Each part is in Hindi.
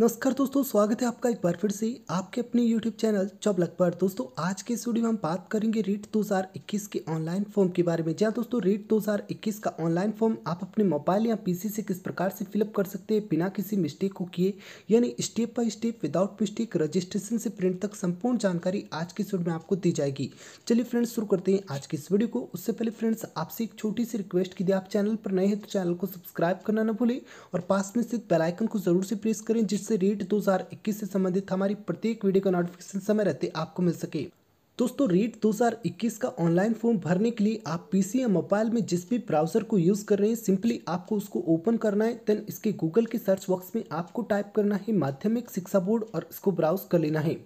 नमस्कार दोस्तों स्वागत है आपका एक बार फिर से आपके अपने YouTube चैनल चौबलक पर दोस्तों आज के इस वीडियो में हम बात करेंगे रेट 2021 के ऑनलाइन फॉर्म के बारे में जहाँ दोस्तों रेट 2021 का ऑनलाइन फॉर्म आप अपने मोबाइल या पीसी से किस प्रकार से फिलअप कर सकते हैं बिना किसी मिस्टेक को किए यानी step by step without mistake registration से प्रिंट तक संपूर्ण जानकारी आज की वीडियो में आपको दी जाएगी चलिए फ्रेंड्स शुरू करते हैं आज की इस वीडियो को उससे पहले फ्रेंड्स आपसे एक छोटी सी रिक्वेस्ट की दी आप चैनल पर नए हैं तो चैनल को सब्सक्राइब करना ना भूलें और पास में स्थित बेलाइकन को जरूर से प्रेस करें जिस बीस से रीट 2021 से संबंधित हमारी प्रत्येक वीडियो का नोटिफिकेशन समय रहते आपको मिल सके दोस्तों रीट 2021 का ऑनलाइन फॉर्म भरने के लिए आप पीसी या मोबाइल में जिस भी ब्राउजर को यूज़ कर रहे हैं सिंपली आपको उसको ओपन करना है देन इसके गूगल के सर्च बॉक्स में आपको टाइप करना है माध्यमिक शिक्षा बोर्ड और इसको ब्राउज कर लेना है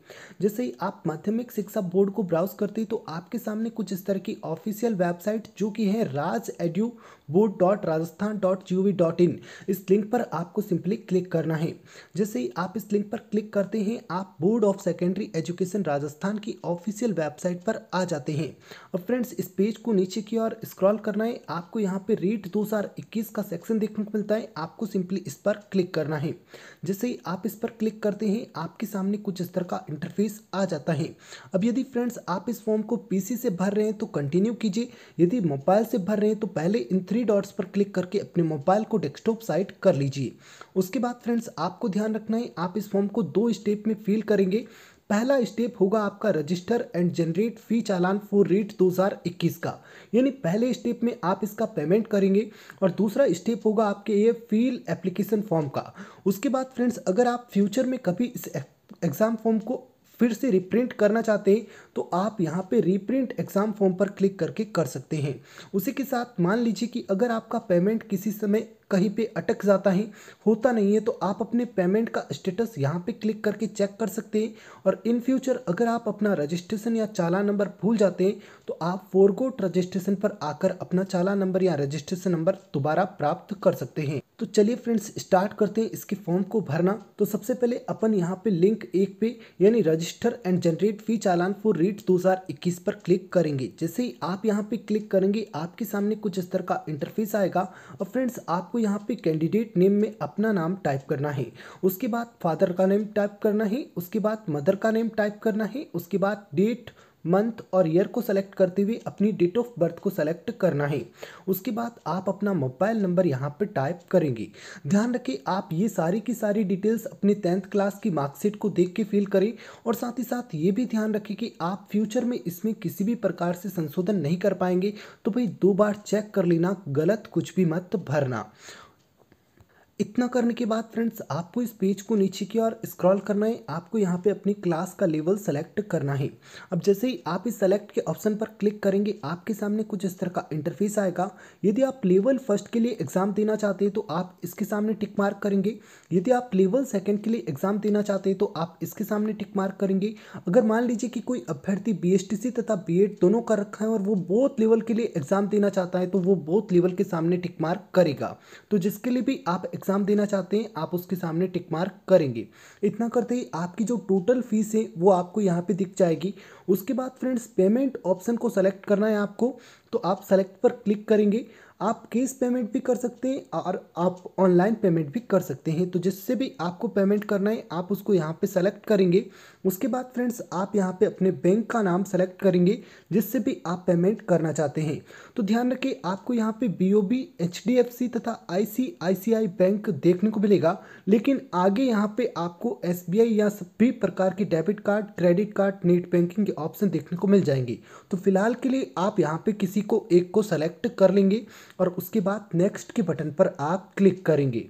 जैसे ही आप माध्यमिक शिक्षा बोर्ड को ब्राउज करते हैं तो आपके सामने कुछ इस तरह की ऑफिशियल वेबसाइट जो कि है Raj edu board dot Rajasthan dot G O V dot in इस लिंक पर आपको सिंपली क्लिक करना है जैसे ही आप इस लिंक पर क्लिक करते हैं आप board of secondary education Rajasthan की ऑफिशियल वेबसाइट पर आ जाते हैं और फ्रेंड्स इस पेज को नीचे की ओर स्क्रॉल करना है आपको यहाँ पे रीड 2021 का सेक्शन देखने को मिलता है आपको सिंपली इस पर क्लिक करना है जैसे ही आप इस पर क्लिक करते हैं आपके सामने कुछ इस तरह का इंटरफेस आ जाता है अब यदि फ्रेंड्स आप इस फॉर्म को पी से भर रहे हैं तो कंटिन्यू कीजिए यदि मोबाइल से भर रहे हैं तो पहले इन थ्री थ्री डॉट्स पर क्लिक करके अपने मोबाइल को डेस्कटॉप साइट कर लीजिए उसके बाद फ्रेंड्स आपको ध्यान रखना है आप इस फॉर्म को दो स्टेप में फिल करेंगे पहला स्टेप होगा आपका register and generate fee challan for REET 2021 का यानी पहले स्टेप में आप इसका पेमेंट करेंगे और दूसरा स्टेप होगा आपके ये फील एप्लीकेशन फॉर्म का उसके बाद फ्रेंड्स अगर आप फ्यूचर में कभी इस एग्ज़ाम फॉर्म को फिर से रिप्रिंट करना चाहते हैं तो आप यहाँ पे रिप्रिंट एग्ज़ाम फॉर्म पर क्लिक करके कर सकते हैं उसी के साथ मान लीजिए कि अगर आपका पेमेंट किसी समय कहीं पे अटक जाता है होता नहीं है तो आप अपने पेमेंट का स्टेटस यहाँ पे क्लिक करके चेक कर सकते हैं और इन फ्यूचर अगर आप अपना रजिस्ट्रेशन या चाला नंबर भूल जाते हैं तो आप फोरगोट रजिस्ट्रेशन पर आकर अपना चाला नंबर या रजिस्ट्रेशन नंबर दोबारा प्राप्त कर सकते हैं तो चलिए फ्रेंड्स स्टार्ट करते हैं इसके फॉर्म को भरना तो सबसे पहले अपन यहाँ पे लिंक एक पे यानी register and generate fee challan for REET 2021 पर क्लिक करेंगे जैसे ही आप यहाँ पे क्लिक करेंगे आपके सामने कुछ स्तर का इंटरफेस आएगा और फ्रेंड्स आपको यहाँ पे कैंडिडेट नेम में अपना नाम टाइप करना है उसके बाद फादर का नेम टाइप करना है उसके बाद मदर का नेम टाइप करना है उसके बाद डेट मंथ और ईयर को सेलेक्ट करते हुए अपनी डेट ऑफ बर्थ को सेलेक्ट करना है उसके बाद आप अपना मोबाइल नंबर यहाँ पर टाइप करेंगे ध्यान रखें आप ये सारी की सारी डिटेल्स अपने टेंथ क्लास की मार्कशीट को देख के फिल करें और साथ ही साथ ये भी ध्यान रखें कि आप फ्यूचर में इसमें किसी भी प्रकार से संशोधन नहीं कर पाएंगे तो भाई दो बार चेक कर लेना गलत कुछ भी मत भरना इतना करने के बाद फ्रेंड्स आपको इस पेज को नीचे की ओर स्क्रॉल करना है आपको यहाँ पे अपनी क्लास का लेवल सेलेक्ट करना है अब जैसे ही आप इस सेलेक्ट के ऑप्शन पर क्लिक करेंगे आपके सामने कुछ इस तरह का इंटरफेस आएगा यदि आप लेवल फर्स्ट के लिए एग्ज़ाम देना चाहते हैं तो आप इसके सामने टिक मार्क करेंगे यदि आप लेवल सेकेंड के लिए एग्ज़ाम देना चाहते हैं तो आप इसके सामने टिक मार्क करेंगे अगर मान लीजिए कि कोई अभ्यर्थी बी तथा बी दोनों कर रखा है और वो बोथ लेवल के लिए एग्ज़ाम देना चाहता है तो वो बोथ लेवल के सामने टिक मार्क करेगा तो जिसके लिए भी आप एग्ज़ाम देना चाहते हैं आप उसके सामने टिक मार्क करेंगे इतना करते ही आपकी जो टोटल फीस है वो आपको यहाँ पे दिख जाएगी उसके बाद फ्रेंड्स पेमेंट ऑप्शन को सेलेक्ट करना है आपको तो आप सेलेक्ट पर क्लिक करेंगे आप कैश पेमेंट भी कर सकते हैं और आप ऑनलाइन पेमेंट भी कर सकते हैं तो जिससे भी आपको पेमेंट करना है आप उसको यहाँ पे सेलेक्ट करेंगे उसके बाद फ्रेंड्स आप यहाँ पे अपने बैंक का नाम सेलेक्ट करेंगे जिससे भी आप पेमेंट करना चाहते हैं तो ध्यान रखें आपको यहाँ पे B O B H D F C तथा I C I C I bank देखने को मिलेगा लेकिन आगे यहाँ पर आपको एस बी आई या सभी प्रकार के debit card credit card net banking के ऑप्शन देखने को मिल जाएंगे तो फिलहाल के लिए आप यहाँ पर किसी को एक को सेलेक्ट कर लेंगे और उसके बाद नेक्स्ट के बटन पर आप क्लिक करेंगे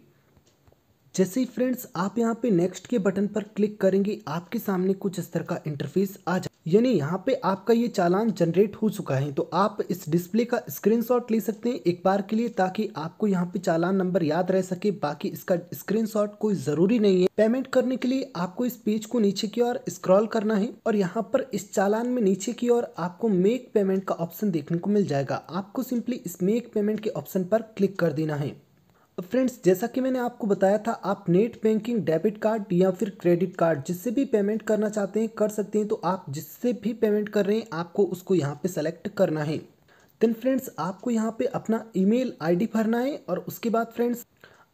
जैसे ही फ्रेंड्स आप यहाँ पे नेक्स्ट के बटन पर क्लिक करेंगे आपके सामने कुछ इस तरह का इंटरफेस आ यानी यहाँ पे आपका ये चालान जनरेट हो चुका है तो आप इस डिस्प्ले का स्क्रीनशॉट ले सकते हैं एक बार के लिए ताकि आपको यहाँ पे चालान नंबर याद रह सके बाकी इसका स्क्रीनशॉट कोई ज़रूरी नहीं है पेमेंट करने के लिए आपको इस पेज को नीचे की ओर स्क्रॉल करना है और यहाँ पर इस चालान में नीचे की ओर आपको मेक पेमेंट का ऑप्शन देखने को मिल जाएगा आपको सिंपली इस मेक पेमेंट के ऑप्शन पर क्लिक कर देना है तो फ्रेंड्स जैसा कि मैंने आपको बताया था आप नेट बैंकिंग डेबिट कार्ड या फिर क्रेडिट कार्ड जिससे भी पेमेंट करना चाहते हैं कर सकते हैं तो आप जिससे भी पेमेंट कर रहे हैं आपको उसको यहाँ पे सेलेक्ट करना है देन फ्रेंड्स आपको यहाँ पे अपना ईमेल आईडी भरना है और उसके बाद फ्रेंड्स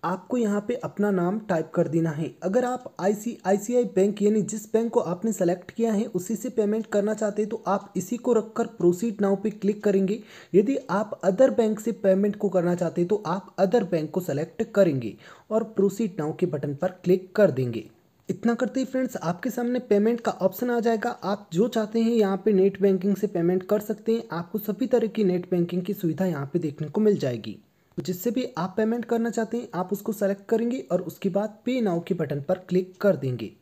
आपको यहाँ पे अपना नाम टाइप कर देना है अगर आप आईसीआईसीआई बैंक यानी जिस बैंक को आपने सेलेक्ट किया है उसी से पेमेंट करना चाहते हैं तो आप इसी को रखकर प्रोसीड नाउ पे क्लिक करेंगे यदि आप अदर बैंक से पेमेंट को करना चाहते हैं तो आप अदर बैंक को सेलेक्ट करेंगे और प्रोसीड नाउ के बटन पर क्लिक कर देंगे इतना करते ही फ्रेंड्स आपके सामने पेमेंट का ऑप्शन आ जाएगा आप जो चाहते हैं यहाँ पे नेट बैंकिंग से पेमेंट कर सकते हैं आपको सभी तरह की नेट बैंकिंग की सुविधा यहाँ पे देखने को मिल जाएगी तो जिससे भी आप पेमेंट करना चाहते हैं आप उसको सेलेक्ट करेंगे और उसके बाद पे नाउ के बटन पर क्लिक कर देंगे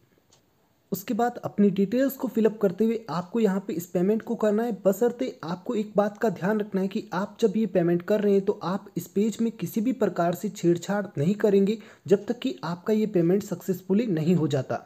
उसके बाद अपनी डिटेल्स को फिलअप करते हुए आपको यहाँ पे इस पेमेंट को करना है बसरते आपको एक बात का ध्यान रखना है कि आप जब ये पेमेंट कर रहे हैं तो आप इस पेज में किसी भी प्रकार से छेड़छाड़ नहीं करेंगे जब तक कि आपका ये पेमेंट सक्सेसफुली नहीं हो जाता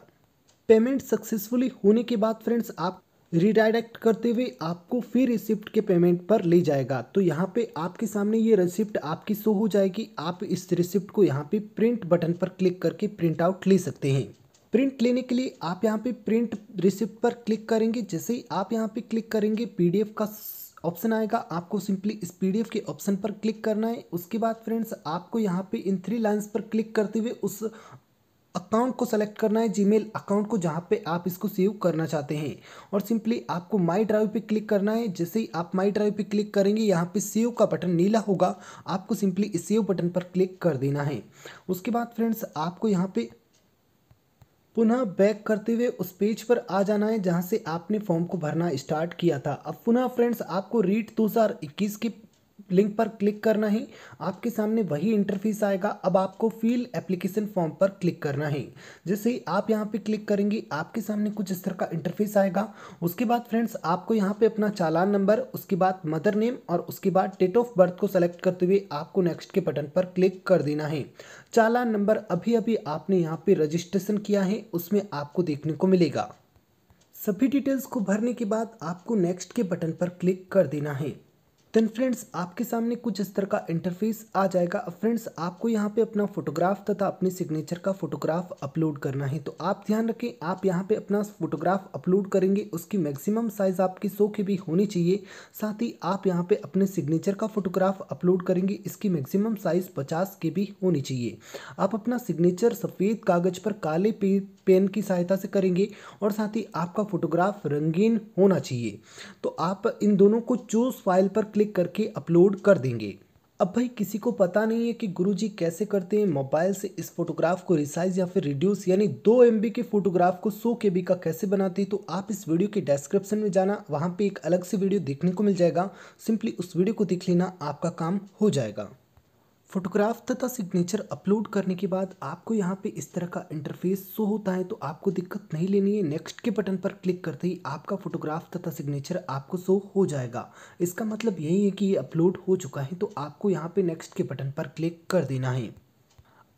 पेमेंट सक्सेसफुली होने के बाद फ्रेंड्स आप रिडायरेक्ट करते हुए आपको फिर रिसिप्ट के पेमेंट पर ले जाएगा तो यहाँ पे आपके सामने ये रिसिप्ट आपकी शो हो जाएगी आप इस रिसिप्ट को यहाँ पे प्रिंट बटन पर क्लिक करके प्रिंट आउट ले सकते हैं प्रिंट लेने के लिए आप यहाँ पे प्रिंट रिसिप्ट पर क्लिक करेंगे जैसे ही आप यहाँ पे क्लिक करेंगे पीडीएफ का ऑप्शन आएगा आपको सिंपली इस पीडीएफ के ऑप्शन पर क्लिक करना है उसके बाद फ्रेंड्स आपको यहाँ पे इन थ्री लाइंस पर क्लिक करते हुए उस अकाउंट को सेलेक्ट करना है जीमेल अकाउंट को जहाँ पे आप इसको सेव करना चाहते हैं और सिंपली आपको माई ड्राइव पे क्लिक करना है जैसे ही आप माई ड्राइव पे क्लिक करेंगे यहाँ पे सेव का बटन नीला होगा आपको सिंपली इस सेव बटन पर क्लिक कर देना है उसके बाद फ्रेंड्स आपको यहाँ पे पुनः बैक करते हुए उस पेज पर आ जाना है जहाँ से आपने फॉर्म को भरना स्टार्ट किया था अब पुनः फ्रेंड्स आपको रीट 2021 के लिंक पर क्लिक करना है आपके सामने वही इंटरफेस आएगा अब आपको फील एप्लीकेशन फॉर्म पर क्लिक करना है जैसे ही आप यहाँ पे क्लिक करेंगे आपके सामने कुछ इस तरह का इंटरफेस आएगा उसके बाद फ्रेंड्स आपको यहाँ पे अपना चालान नंबर उसके बाद मदर नेम और उसके बाद डेट ऑफ बर्थ को सेलेक्ट करते हुए आपको नेक्स्ट के बटन पर क्लिक कर देना है चालान नंबर अभी अभी आपने यहाँ पे रजिस्ट्रेशन किया है उसमें आपको देखने को मिलेगा सभी डिटेल्स को भरने के बाद आपको नेक्स्ट के बटन पर क्लिक कर देना है देन फ्रेंड्स आपके सामने कुछ इस तरह का इंटरफेस आ जाएगा अब फ्रेंड्स आपको यहाँ पे अपना फोटोग्राफ तथा अपने सिग्नेचर का फोटोग्राफ अपलोड करना है तो आप ध्यान रखें आप यहाँ पे अपना फोटोग्राफ अपलोड करेंगे उसकी मैक्सिमम साइज़ आपकी सौ के भी होनी चाहिए साथ ही आप यहाँ पे अपने सिग्नेचर का फोटोग्राफ अपलोड करेंगे इसकी मैक्सिमम साइज़ पचास के भी होनी चाहिए आप अपना सिग्नेचर सफ़ेद कागज़ पर काले पेन की सहायता से करेंगे और साथ ही आपका फोटोग्राफ रंगीन होना चाहिए तो आप इन दोनों को चूज़ फाइल पर क्लिक क्लिक करके अपलोड कर देंगे अब भाई किसी को पता नहीं है कि गुरुजी कैसे करते हैं मोबाइल से इस फोटोग्राफ को रिसाइज या फिर रिड्यूस यानी दो एम के फोटोग्राफ को सौ के का कैसे बनाते हैं तो आप इस वीडियो के डिस्क्रिप्शन में जाना वहां पे एक अलग से वीडियो देखने को मिल जाएगा सिंपली उस वीडियो को देख लेना आपका काम हो जाएगा फोटोग्राफ तथा सिग्नेचर अपलोड करने के बाद आपको यहाँ पे इस तरह का इंटरफेस शो होता है तो आपको दिक्कत नहीं लेनी है नेक्स्ट के बटन पर क्लिक करते ही आपका फोटोग्राफ तथा सिग्नेचर आपको शो हो जाएगा इसका मतलब यही है कि ये अपलोड हो चुका है तो आपको यहाँ पे नेक्स्ट के बटन पर क्लिक कर देना है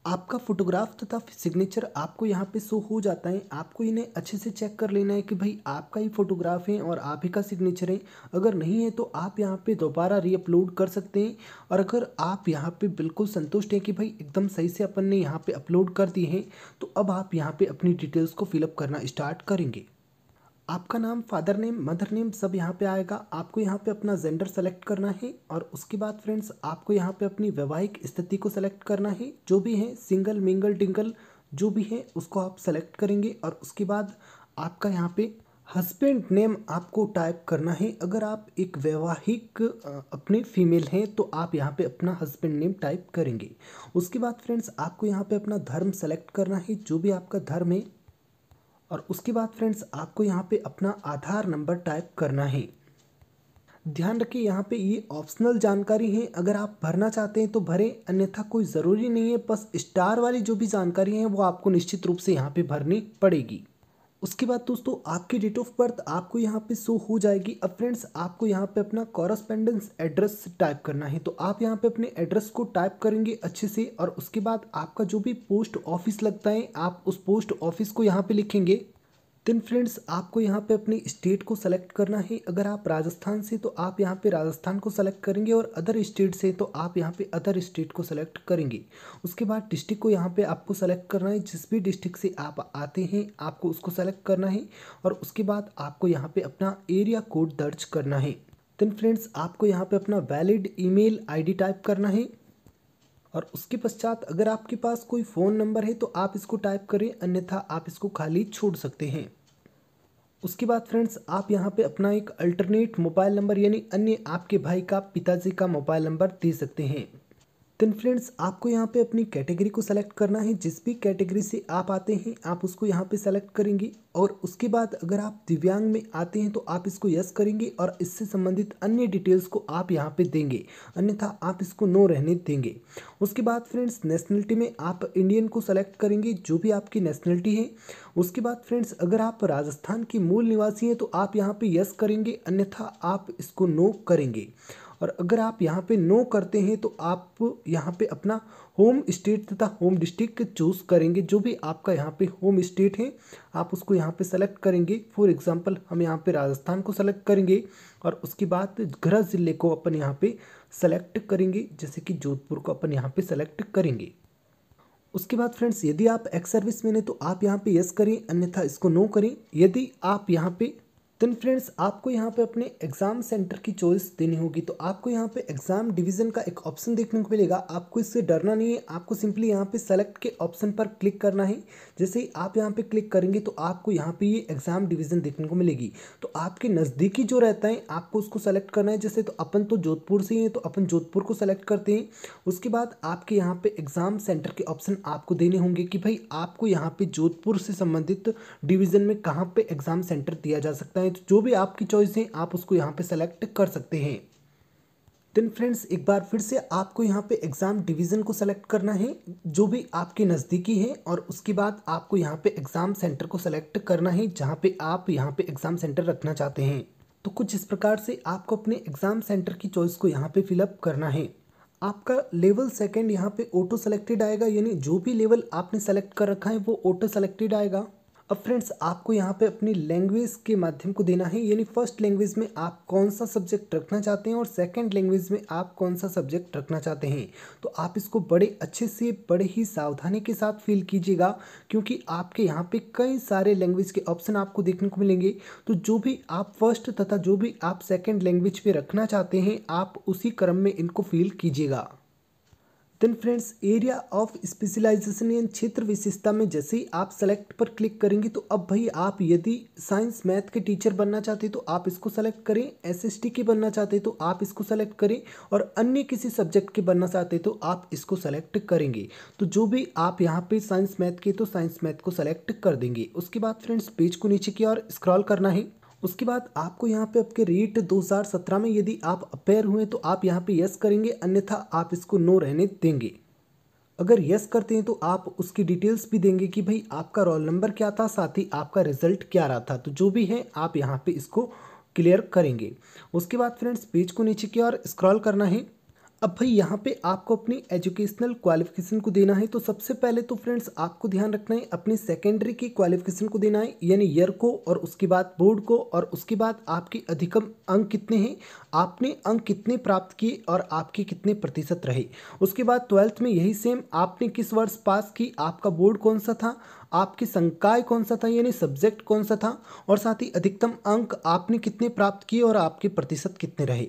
आपका फोटोग्राफ तथा सिग्नेचर आपको यहाँ पे शो हो जाता है आपको इन्हें अच्छे से चेक कर लेना है कि भाई आपका ही फोटोग्राफ है और आप ही का सिग्नेचर है अगर नहीं है तो आप यहाँ पे दोबारा रीअपलोड कर सकते हैं और अगर आप यहाँ पे बिल्कुल संतुष्ट हैं कि भाई एकदम सही से अपन ने यहाँ पे अपलोड कर दी है तो अब आप यहाँ पर अपनी डिटेल्स को फिलअप करना स्टार्ट करेंगे आपका नाम फादर नेम मदर नेम सब यहाँ पे आएगा आपको यहाँ पे अपना जेंडर सेलेक्ट करना है और उसके बाद फ्रेंड्स आपको यहाँ पे अपनी वैवाहिक स्थिति को सेलेक्ट करना है जो भी है सिंगल मिंगल टिंगल जो भी है उसको आप सेलेक्ट करेंगे और उसके बाद आपका यहाँ पे हस्बैंड नेम आपको टाइप करना है अगर आप एक वैवाहिक अपने फीमेल हैं तो आप यहाँ पे अपना हस्बैंड नेम टाइप करेंगे उसके बाद फ्रेंड्स आपको यहाँ पे अपना धर्म सेलेक्ट करना है जो भी आपका धर्म है और उसके बाद फ्रेंड्स आपको यहाँ पे अपना आधार नंबर टाइप करना है ध्यान रखिए यहाँ पे ये ऑप्शनल जानकारी है अगर आप भरना चाहते हैं तो भरें अन्यथा कोई ज़रूरी नहीं है बस स्टार वाली जो भी जानकारी है वो आपको निश्चित रूप से यहाँ पे भरनी पड़ेगी उसके बाद दोस्तों आपकी डेट ऑफ बर्थ आपको यहाँ पे शो हो जाएगी अब फ्रेंड्स आपको यहाँ पे अपना कॉरस्पेंडेंस एड्रेस टाइप करना है तो आप यहाँ पे अपने एड्रेस को टाइप करेंगे अच्छे से और उसके बाद आपका जो भी पोस्ट ऑफिस लगता है आप उस पोस्ट ऑफिस को यहाँ पे लिखेंगे देन फ्रेंड्स आपको यहाँ पे अपनी स्टेट को सेलेक्ट करना है अगर आप राजस्थान से तो आप यहाँ पे राजस्थान को सेलेक्ट करेंगे और अदर स्टेट से तो आप यहाँ पे अदर स्टेट को सेलेक्ट करेंगे उसके बाद डिस्ट्रिक्ट को यहाँ पे आपको सेलेक्ट करना है जिस भी डिस्ट्रिक्ट से आप आते हैं आपको उसको सेलेक्ट करना है और उसके बाद आपको यहाँ पर अपना एरिया कोड दर्ज करना है देन फ्रेंड्स आपको यहाँ पर अपना वैलिड ई मेल टाइप करना है और उसके पश्चात अगर आपके पास कोई फ़ोन नंबर है तो आप इसको टाइप करें अन्यथा आप इसको खाली छोड़ सकते हैं उसके बाद फ्रेंड्स आप यहाँ पे अपना एक अल्टरनेट मोबाइल नंबर यानी अन्य आपके भाई का पिताजी का मोबाइल नंबर दे सकते हैं देन फ्रेंड्स आपको यहाँ पे अपनी कैटेगरी को सेलेक्ट करना है जिस भी कैटेगरी से आप आते हैं आप उसको यहाँ पे सेलेक्ट करेंगे और उसके बाद अगर आप दिव्यांग में आते हैं तो आप इसको यस करेंगे और इससे संबंधित अन्य डिटेल्स को आप यहाँ पे देंगे अन्यथा आप इसको नो रहने देंगे उसके बाद फ्रेंड्स नेशनलिटी में आप इंडियन को सेलेक्ट करेंगे जो भी आपकी नेशनलिटी है उसके बाद फ्रेंड्स अगर आप राजस्थान के मूल निवासी हैं तो आप यहाँ पर यस करेंगे अन्यथा आप इसको नो करेंगे और अगर आप यहाँ पे नो करते हैं तो आप यहाँ पे अपना होम स्टेट तथा होम डिस्ट्रिक्ट चूज़ करेंगे जो भी आपका यहाँ पे होम स्टेट है आप उसको यहाँ पे सेलेक्ट करेंगे फॉर एग्जांपल हम यहाँ पे राजस्थान को सेलेक्ट करेंगे और उसके बाद गृह ज़िले को अपन यहाँ पर सेलेक्ट करेंगे जैसे कि जोधपुर को अपन यहाँ पर सेलेक्ट करेंगे उसके बाद फ्रेंड्स यदि आप एक्स सर्विस में तो आप यहाँ पे यस करें अन्यथा इसको नो करें यदि आप यहाँ पे देन फ्रेंड्स आपको यहाँ पे अपने एग्ज़ाम सेंटर की चॉइस देनी होगी तो आपको यहाँ पे एग्ज़ाम डिवीज़न का एक ऑप्शन देखने को मिलेगा आपको इससे डरना नहीं है आपको सिंपली यहाँ पे सेलेक्ट के ऑप्शन पर क्लिक करना है जैसे ही आप यहाँ पे क्लिक करेंगे तो आपको यहाँ पे ये यह एग्ज़ाम डिवीज़न देखने को मिलेगी तो आपके नज़दीकी जो रहता है आपको उसको सेलेक्ट करना है जैसे तो अपन तो जोधपुर से ही हैं तो अपन जोधपुर को सेलेक्ट करते हैं उसके बाद आपके यहाँ पर एग्ज़ाम सेंटर के ऑप्शन आपको देने होंगे कि भाई आपको यहाँ पर जोधपुर से संबंधित डिवीज़न में कहाँ पर एग्ज़ाम सेंटर दिया जा सकता है है तो जो भी आपकी चॉइस है आप उसको यहाँ पे सेलेक्ट कर सकते हैं देन फ्रेंड्स एक बार फिर से आपको यहाँ पे एग्ज़ाम डिवीज़न को सेलेक्ट करना है जो भी आपके नज़दीकी है और उसके बाद आपको यहाँ पे एग्ज़ाम सेंटर को सेलेक्ट करना है जहाँ पे आप यहाँ पे एग्ज़ाम सेंटर रखना चाहते हैं तो कुछ इस प्रकार से आपको अपने एग्ज़ाम सेंटर की चॉइस को यहाँ पे फिलअप करना है आपका लेवल सेकेंड यहाँ पे ऑटो सेलेक्टेड आएगा यानी जो भी लेवल आपने सेलेक्ट कर रखा है वो ऑटो सेलेक्टेड आएगा अब फ्रेंड्स आपको यहाँ पे अपनी लैंग्वेज के माध्यम को देना है यानी फर्स्ट लैंग्वेज में आप कौन सा सब्जेक्ट रखना चाहते हैं और सेकंड लैंग्वेज में आप कौन सा सब्जेक्ट रखना चाहते हैं तो आप इसको बड़े अच्छे से बड़े ही सावधानी के साथ फील कीजिएगा क्योंकि आपके यहाँ पे कई सारे लैंग्वेज के ऑप्शन आपको देखने को मिलेंगे तो जो भी आप फर्स्ट तथा जो भी आप सेकेंड लैंग्वेज पर रखना चाहते हैं आप उसी क्रम में इनको फील कीजिएगा then friends area of specialization यानी क्षेत्र विशेषता में जैसे ही आप सेलेक्ट पर क्लिक करेंगे तो अब भाई आप यदि साइंस मैथ के टीचर बनना चाहते हैं तो आप इसको सेलेक्ट करें एसएसटी के बनना चाहते हैं तो आप इसको सेलेक्ट करें और अन्य किसी सब्जेक्ट के बनना चाहते हैं तो आप इसको सेलेक्ट करेंगे तो जो भी आप यहाँ पर साइंस मैथ के तो साइंस मैथ को सेलेक्ट कर देंगे उसके बाद फ्रेंड्स पेज को नीचे की ओर स्क्रॉल करना है उसके बाद आपको यहाँ पे आपके रेट 2017 में यदि आप अपेयर हुए तो आप यहाँ पे यस करेंगे अन्यथा आप इसको नो रहने देंगे अगर यस करते हैं तो आप उसकी डिटेल्स भी देंगे कि भाई आपका रोल नंबर क्या था साथ ही आपका रिजल्ट क्या रहा था तो जो भी है आप यहाँ पे इसको क्लियर करेंगे उसके बाद फ्रेंड्स पेज को नीचे की ओर स्क्रॉल करना है अब भाई यहाँ पे आपको अपनी एजुकेशनल क्वालिफिकेशन को देना है तो सबसे पहले तो फ्रेंड्स आपको ध्यान रखना है अपनी सेकेंडरी की क्वालिफिकेशन को देना है यानी ईयर को और उसके बाद बोर्ड को और उसके बाद आपके अधिकतम अंक कितने हैं आपने अंक कितने प्राप्त किए और आपके कितने प्रतिशत रहे उसके बाद ट्वेल्थ में यही सेम आपने किस वर्ष पास की आपका बोर्ड कौन सा था आपके संकाय कौन सा था यानी सब्जेक्ट कौन सा था और साथ ही अधिकतम अंक आपने कितने प्राप्त किए और आपके प्रतिशत कितने रहे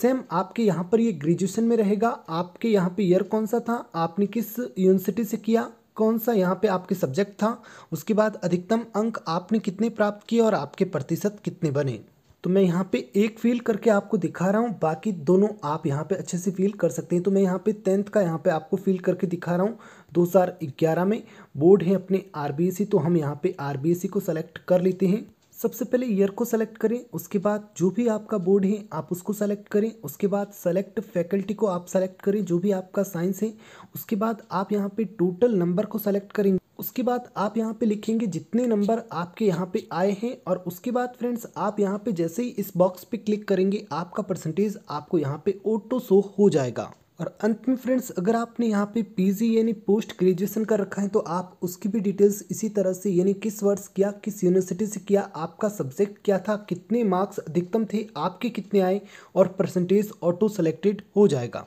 सेम आपके यहाँ पर ये ग्रेजुएशन में रहेगा आपके यहाँ पे ईयर कौन सा था आपने किस यूनिवर्सिटी से किया कौन सा यहाँ पे आपके सब्जेक्ट था उसके बाद अधिकतम अंक आपने कितने प्राप्त किए और आपके प्रतिशत कितने बने तो मैं यहाँ पे एक फील करके आपको दिखा रहा हूँ बाकी दोनों आप यहाँ पे अच्छे से फील कर सकते हैं तो मैं यहाँ पे टेंथ का यहाँ पे आपको फील करके दिखा रहा हूँ 2011 में बोर्ड है अपने आर e, तो हम यहाँ पे आर e को सेलेक्ट कर लेते हैं सबसे पहले ईयर को सेलेक्ट करें उसके बाद जो भी आपका बोर्ड है आप उसको सेलेक्ट करें उसके बाद सेलेक्ट फैकल्टी को आप सेलेक्ट करें जो भी आपका साइंस है उसके बाद आप यहाँ पे टोटल नंबर को सेलेक्ट करेंगे उसके बाद आप यहाँ पे लिखेंगे जितने नंबर आपके यहाँ पे आए हैं और उसके बाद फ्रेंड्स आप यहाँ पे जैसे ही इस बॉक्स पे क्लिक करेंगे आपका परसेंटेज आपको यहाँ पे ऑटो शो हो जाएगा और अंत में फ्रेंड्स अगर आपने यहाँ पे पीजी यानी पोस्ट ग्रेजुएशन कर रखा है तो आप उसकी भी डिटेल्स इसी तरह से यानी किस वर्ष किया किस यूनिवर्सिटी से किया आपका सब्जेक्ट क्या था कितने मार्क्स अधिकतम थे आपके कितने आए और परसेंटेज ऑटो सेलेक्टेड हो जाएगा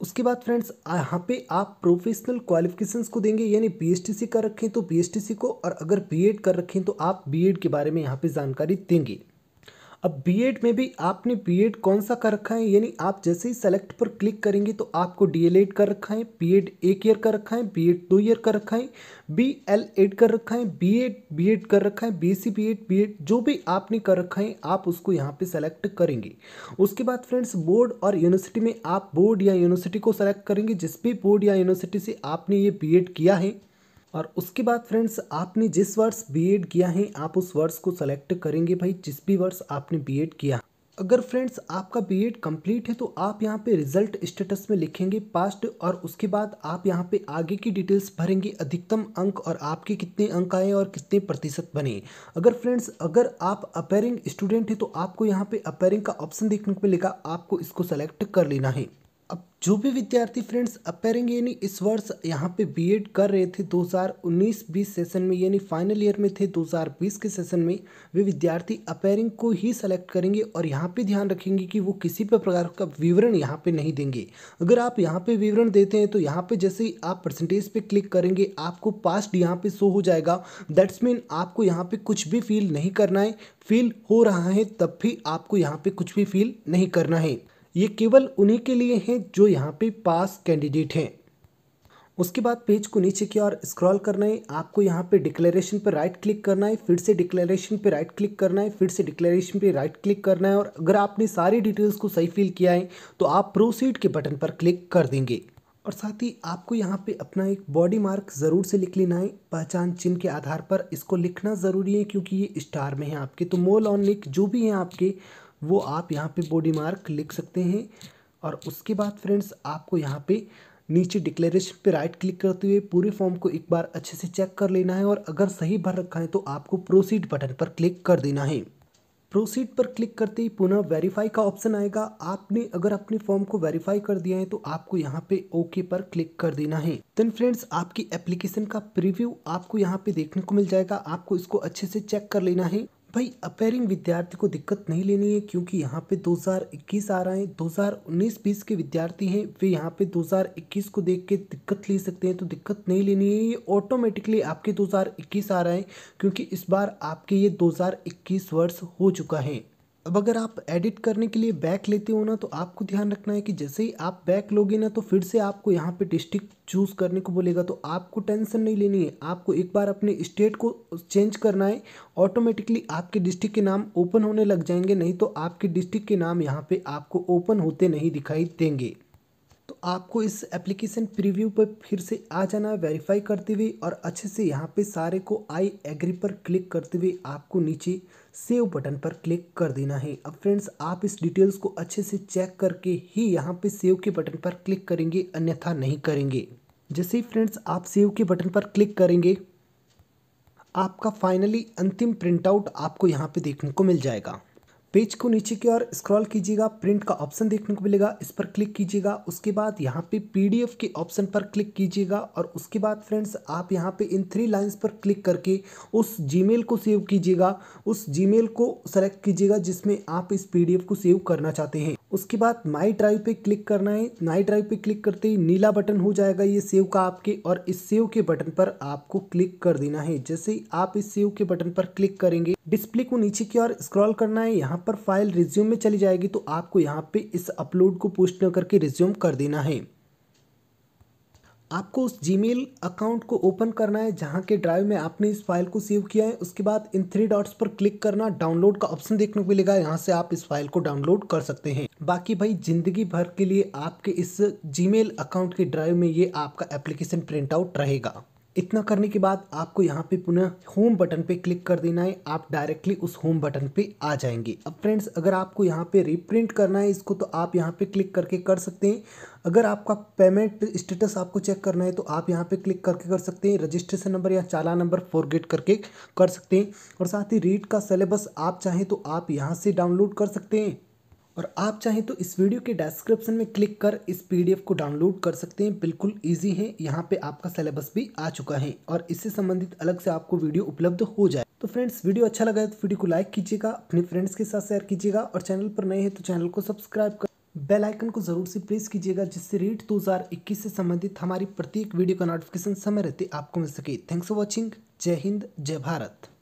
उसके बाद फ्रेंड्स यहाँ पे आप प्रोफेशनल क्वालिफिकेशंस को देंगे यानी पीएचटीसी कर रखें तो पीएचटीसी को और अगर बीएड कर रखें तो आप बीएड के बारे में यहाँ पे जानकारी देंगे अब बी में भी आपने बी कौन सा कर रखा है यानी आप जैसे ही सेलेक्ट पर क्लिक करेंगे तो आपको एड कर रखा है एड एक ईयर कर रखा है एड दो ईयर कर रखा है बी एल एड कर रखा है बी बी एड कर रखा है एड बी एड जो भी आपने कर रखा है आप उसको यहाँ पे सेलेक्ट करेंगे उसके बाद फ्रेंड्स बोर्ड और यूनिवर्सिटी में आप बोर्ड या यूनिवर्सिटी को सेलेक्ट करेंगे जिस भी बोर्ड या यूनिवर्सिटी से आपने ये बी किया है और उसके बाद फ्रेंड्स आपने जिस वर्ष बीएड किया है आप उस वर्ष को सेलेक्ट करेंगे भाई जिस भी वर्ष आपने बीएड किया अगर फ्रेंड्स आपका बीएड कंप्लीट है तो आप यहाँ पे रिजल्ट स्टेटस में लिखेंगे पास्ट और उसके बाद आप यहाँ पे आगे की डिटेल्स भरेंगे अधिकतम अंक और आपके कितने अंक आए और कितने प्रतिशत बने अगर फ्रेंड्स अगर आप अपेयरिंग स्टूडेंट हैं तो आपको यहाँ पे अपेयरिंग का ऑप्शन देखने को मिलेगा आपको इसको सेलेक्ट कर लेना है अब जो भी विद्यार्थी फ्रेंड्स अपेयरिंग यानी इस वर्ष यहाँ पे बीएड कर रहे थे 2019-20 सेशन में यानी फाइनल ईयर में थे 2020 के सेशन में वे विद्यार्थी अपेयरिंग को ही सेलेक्ट करेंगे और यहाँ पे ध्यान रखेंगे कि वो किसी भी प्रकार का विवरण यहाँ पे नहीं देंगे अगर आप यहाँ पे विवरण देते हैं तो यहाँ पर जैसे ही आप परसेंटेज पर क्लिक करेंगे आपको पास्ट यहाँ पर शो हो जाएगा दैट्स मीन आपको यहाँ पर कुछ भी फील नहीं करना है फील हो रहा है तब भी आपको यहाँ पर कुछ भी फील नहीं करना है ये केवल उन्हीं के लिए हैं जो यहाँ पे पास कैंडिडेट हैं उसके बाद पेज को नीचे की ओर स्क्रॉल करना है आपको यहाँ पे डिक्लेरेशन पर राइट क्लिक करना है फिर से डिक्लेरेशन पे राइट क्लिक करना है फिर से डिक्लेरेशन पे राइट क्लिक करना है और अगर आपने सारी डिटेल्स को सही फिल किया है तो आप प्रोसीड के बटन पर क्लिक कर देंगे और साथ ही आपको यहाँ पे अपना एक बॉडी मार्क ज़रूर से लिख लेना है पहचान चिन्ह के आधार पर इसको लिखना ज़रूरी है क्योंकि ये स्टार में है आपके तो मोल और निक जो भी हैं आपके वो आप यहाँ पे बॉडी मार्क लिख सकते हैं और उसके बाद फ्रेंड्स आपको यहाँ पे नीचे डिक्लेरेशन पे राइट क्लिक करते हुए पूरे फॉर्म को एक बार अच्छे से चेक कर लेना है और अगर सही भर रखा है तो आपको प्रोसीड बटन पर क्लिक कर देना है प्रोसीड पर क्लिक करते ही पुनः वेरीफाई का ऑप्शन आएगा आपने अगर अपने फॉर्म को वेरीफाई कर दिया है तो आपको यहाँ पे ओके पर क्लिक कर देना है देन फ्रेंड्स आपकी एप्लीकेशन का प्रीव्यू आपको यहाँ पे देखने को मिल जाएगा आपको इसको अच्छे से चेक कर लेना है भाई अपेयरिंग विद्यार्थी को दिक्कत नहीं लेनी है क्योंकि यहाँ पे 2021 आ रहा है 2019 बीस के विद्यार्थी हैं वे यहाँ पे 2021 को देख के दिक्कत ले सकते हैं तो दिक्कत नहीं लेनी है ये ऑटोमेटिकली आपके 2021 आ रहा है क्योंकि इस बार आपके ये 2021 वर्ष हो चुका है अब अगर आप एडिट करने के लिए बैक लेते हो ना तो आपको ध्यान रखना है कि जैसे ही आप बैक लोगे ना तो फिर से आपको यहाँ पे डिस्ट्रिक्ट चूज़ करने को बोलेगा तो आपको टेंशन नहीं लेनी है आपको एक बार अपने स्टेट को चेंज करना है ऑटोमेटिकली आपके डिस्ट्रिक्ट के नाम ओपन होने लग जाएंगे नहीं तो आपके डिस्ट्रिक्ट के नाम यहाँ पर आपको ओपन होते नहीं दिखाई देंगे तो आपको इस एप्लीकेशन प्रीव्यू पर फिर से आ जाना है वेरीफाई करते हुए और अच्छे से यहाँ पे सारे को आई एग्री पर क्लिक करते हुए आपको नीचे सेव बटन पर क्लिक कर देना है अब फ्रेंड्स आप इस डिटेल्स को अच्छे से चेक करके ही यहाँ पे सेव के बटन पर क्लिक करेंगे अन्यथा नहीं करेंगे जैसे ही फ्रेंड्स आप सेव के बटन पर क्लिक करेंगे आपका फाइनली अंतिम प्रिंटआउट आपको यहाँ पे देखने को मिल जाएगा पेज को नीचे की ओर स्क्रॉल कीजिएगा प्रिंट का ऑप्शन देखने को मिलेगा इस पर क्लिक कीजिएगा उसके बाद यहाँ पे पीडीएफ के ऑप्शन पर क्लिक कीजिएगा और उसके बाद फ्रेंड्स आप यहाँ पे इन थ्री लाइंस पर क्लिक करके उस जीमेल को सेव कीजिएगा उस जीमेल को सेलेक्ट कीजिएगा जिसमें आप इस पीडीएफ को सेव करना चाहते हैं उसके बाद माई ड्राइव पे क्लिक करना है माई ड्राइव पे क्लिक करते ही नीला बटन हो जाएगा ये सेव का आपके और इस सेव के बटन पर आपको क्लिक कर देना है जैसे ही आप इस सेव के बटन पर क्लिक करेंगे डिस्प्ले को नीचे की ओर स्क्रॉल करना है यहाँ पर फाइल रिज्यूम में चली जाएगी तो आपको यहाँ पे इस अपलोड को पोस्ट न करके रिज्यूम कर देना है आपको उस जीमेल अकाउंट को ओपन करना है जहाँ के ड्राइव में आपने इस फाइल को सेव किया है उसके बाद इन थ्री डॉट्स पर क्लिक करना डाउनलोड का ऑप्शन देखने को मिलेगा यहाँ से आप इस फाइल को डाउनलोड कर सकते हैं बाकी भाई जिंदगी भर के लिए आपके इस जीमेल अकाउंट के ड्राइव में ये आपका एप्लीकेशन प्रिंट आउट रहेगा इतना करने के बाद आपको यहाँ पे पुनः होम बटन पे क्लिक कर देना है आप डायरेक्टली उस होम बटन पे आ जाएंगे अब फ्रेंड्स अगर आपको यहाँ पे रिप्रिंट करना है इसको तो आप यहाँ पे क्लिक करके कर सकते हैं अगर आपका पेमेंट स्टेटस आपको चेक करना है तो आप यहाँ पे क्लिक करके कर सकते हैं रजिस्ट्रेशन नंबर या चाला नंबर फॉरगेट करके कर सकते हैं और साथ ही रीड का सिलेबस आप चाहें तो आप यहाँ से डाउनलोड कर सकते हैं और आप चाहें तो इस वीडियो के डिस्क्रिप्शन में क्लिक कर इस पी को डाउनलोड कर सकते हैं बिल्कुल ईजी है यहाँ पर आपका सिलेबस भी आ चुका है और इससे संबंधित अलग से आपको वीडियो उपलब्ध हो जाए तो फ्रेंड्स वीडियो अच्छा लगा है तो वीडियो को लाइक कीजिएगा अपने फ्रेंड्स के साथ शेयर कीजिएगा और चैनल पर नए हैं तो चैनल को सब्सक्राइब कर बेल आइकन को ज़रूर से प्रेस कीजिएगा जिससे रेट 2021 से संबंधित हमारी प्रत्येक वीडियो का नोटिफिकेशन समय रहते आपको मिल सके थैंक्स फॉर वॉचिंग जय हिंद जय भारत